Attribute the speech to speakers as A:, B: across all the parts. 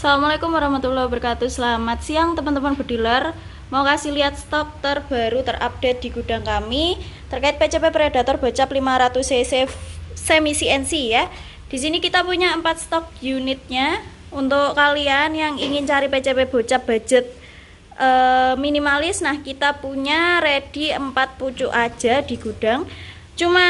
A: Assalamualaikum warahmatullahi wabarakatuh Selamat siang teman-teman bediler Mau kasih lihat stok terbaru terupdate di gudang kami Terkait PCP Predator Bocap 500cc semi CNC ya Di sini kita punya 4 stok unitnya Untuk kalian yang ingin cari PCP Bocap budget e, minimalis Nah kita punya ready 4 pucuk aja di gudang Cuma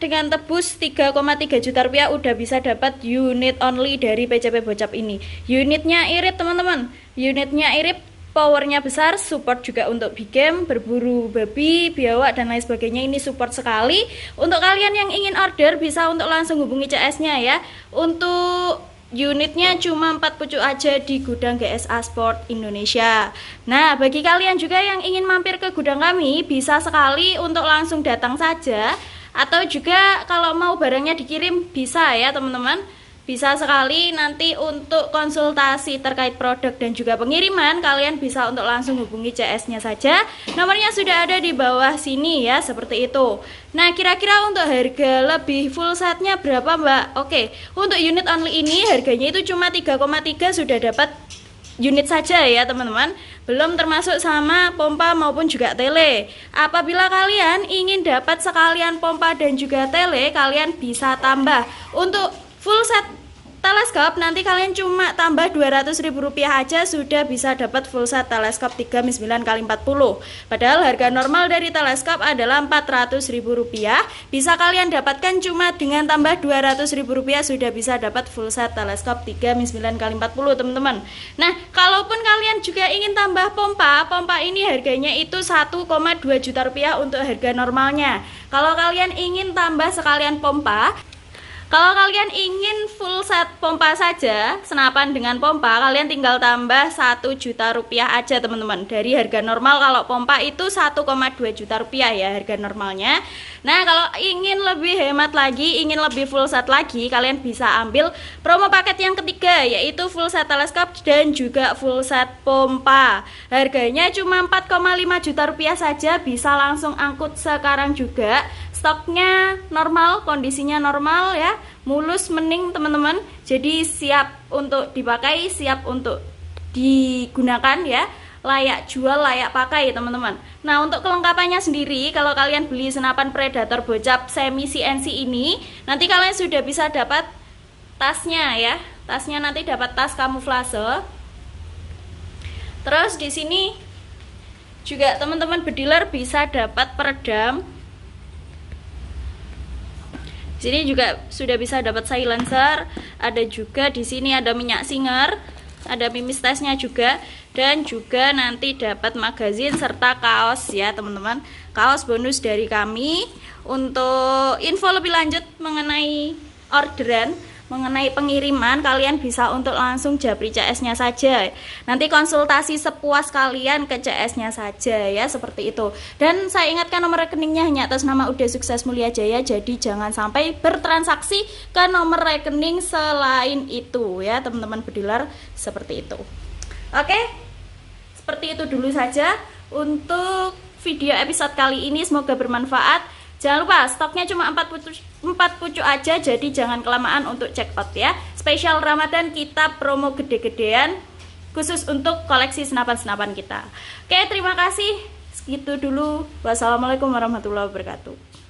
A: dengan tebus 3,3 juta rupiah udah bisa dapat unit only dari PCP Bocap ini. Unitnya irit teman-teman, unitnya irit powernya besar, support juga untuk big game, berburu babi, biawak dan lain sebagainya ini support sekali. Untuk kalian yang ingin order bisa untuk langsung hubungi CS-nya ya. Untuk unitnya cuma 4 pucuk aja di gudang GSA Sport Indonesia. Nah, bagi kalian juga yang ingin mampir ke gudang kami bisa sekali untuk langsung datang saja atau juga kalau mau barangnya dikirim bisa ya teman-teman bisa sekali nanti untuk konsultasi terkait produk dan juga pengiriman kalian bisa untuk langsung hubungi CS-nya saja nomornya sudah ada di bawah sini ya seperti itu nah kira-kira untuk harga lebih full setnya berapa mbak oke untuk unit only ini harganya itu cuma 3,3 sudah dapat unit saja ya teman-teman belum termasuk sama pompa maupun juga tele apabila kalian ingin dapat sekalian pompa dan juga tele kalian bisa tambah untuk full set teleskop nanti kalian cuma tambah 200 ribu rupiah aja sudah bisa dapat full set teleskop 3 9 kali 40 padahal harga normal dari teleskop adalah 400 ribu rupiah bisa kalian dapatkan cuma dengan tambah 200 ribu rupiah sudah bisa dapat full set teleskop 3 9 kali 40 teman-teman nah kalaupun kalian juga ingin tambah pompa pompa ini harganya itu 1,2 juta rupiah untuk harga normalnya kalau kalian ingin tambah sekalian pompa kalau kalian ingin full set pompa saja, senapan dengan pompa, kalian tinggal tambah 1 juta rupiah aja teman-teman. Dari harga normal kalau pompa itu 1,2 juta rupiah ya harga normalnya. Nah kalau ingin lebih hemat lagi, ingin lebih full set lagi, kalian bisa ambil promo paket yang ketiga yaitu full set teleskop dan juga full set pompa. Harganya cuma 4,5 juta rupiah saja, bisa langsung angkut sekarang juga stoknya normal, kondisinya normal ya, mulus mening teman-teman. Jadi siap untuk dipakai, siap untuk digunakan ya, layak jual, layak pakai teman-teman. Nah untuk kelengkapannya sendiri, kalau kalian beli senapan predator bocap semi CNC ini, nanti kalian sudah bisa dapat tasnya ya, tasnya nanti dapat tas kamuflase. Terus di sini juga teman-teman bediler bisa dapat peredam sini juga sudah bisa dapat silencer ada juga di sini ada minyak singer ada mimis tesnya juga dan juga nanti dapat magazin serta kaos ya teman-teman kaos bonus dari kami untuk info lebih lanjut mengenai orderan Mengenai pengiriman, kalian bisa untuk langsung japri CS-nya saja. Nanti konsultasi sepuas kalian ke CS-nya saja ya, seperti itu. Dan saya ingatkan nomor rekeningnya hanya atas nama Udah Sukses Mulia Jaya, jadi jangan sampai bertransaksi ke nomor rekening selain itu ya, teman-teman bedilar, seperti itu. Oke, seperti itu dulu saja untuk video episode kali ini. Semoga bermanfaat. Jangan lupa stoknya cuma 4 pucuk, 4 pucuk aja jadi jangan kelamaan untuk check out ya. Spesial Ramadan kita promo gede-gedean khusus untuk koleksi senapan-senapan kita. Oke, terima kasih. Segitu dulu. Wassalamualaikum warahmatullahi wabarakatuh.